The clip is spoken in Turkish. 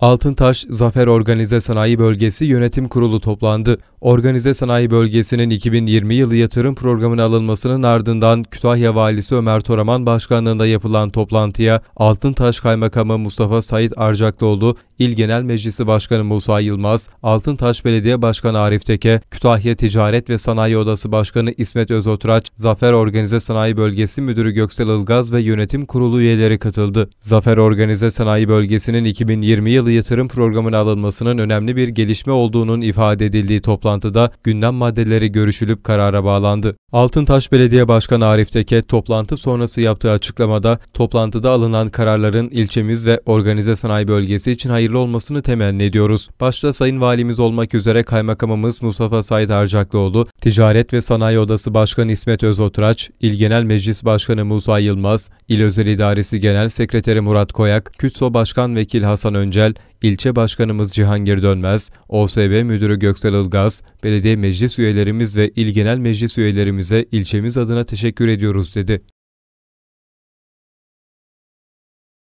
Altıntaş Zafer Organize Sanayi Bölgesi Yönetim Kurulu toplandı. Organize Sanayi Bölgesi'nin 2020 yılı yatırım programına alınmasının ardından Kütahya Valisi Ömer Toraman başkanlığında yapılan toplantıya Altıntaş Kaymakamı Mustafa Sait Arcaklıoğlu, İl Genel Meclisi Başkanı Musa Yılmaz, Altıntaş Belediye Başkanı Arif Teke, Kütahya Ticaret ve Sanayi Odası Başkanı İsmet Özotraç, Zafer Organize Sanayi Bölgesi Müdürü Göksel Ilgaz ve Yönetim Kurulu üyeleri katıldı. Zafer Organize Sanayi Bölgesi'nin 2020 yılı Amerikalı yatırım programına alınmasının önemli bir gelişme olduğunun ifade edildiği toplantıda gündem maddeleri görüşülüp karara bağlandı. Altıntaş Belediye Başkanı Arif Teket toplantı sonrası yaptığı açıklamada toplantıda alınan kararların ilçemiz ve organize sanayi bölgesi için hayırlı olmasını temenni ediyoruz. Başta Sayın Valimiz olmak üzere Kaymakamımız Mustafa Said Arcaklıoğlu, Ticaret ve Sanayi Odası Başkanı İsmet Özoturaç, İl Genel Meclis Başkanı Musa Yılmaz, İl Özel İdaresi Genel Sekreteri Murat Koyak, Kütso Başkan Vekil Hasan Öncel, ilçe başkanımız Cihangir Dönmez, OSB müdürü Göksel Ilgaz, belediye meclis üyelerimiz ve il genel meclis üyelerimize ilçemiz adına teşekkür ediyoruz dedi.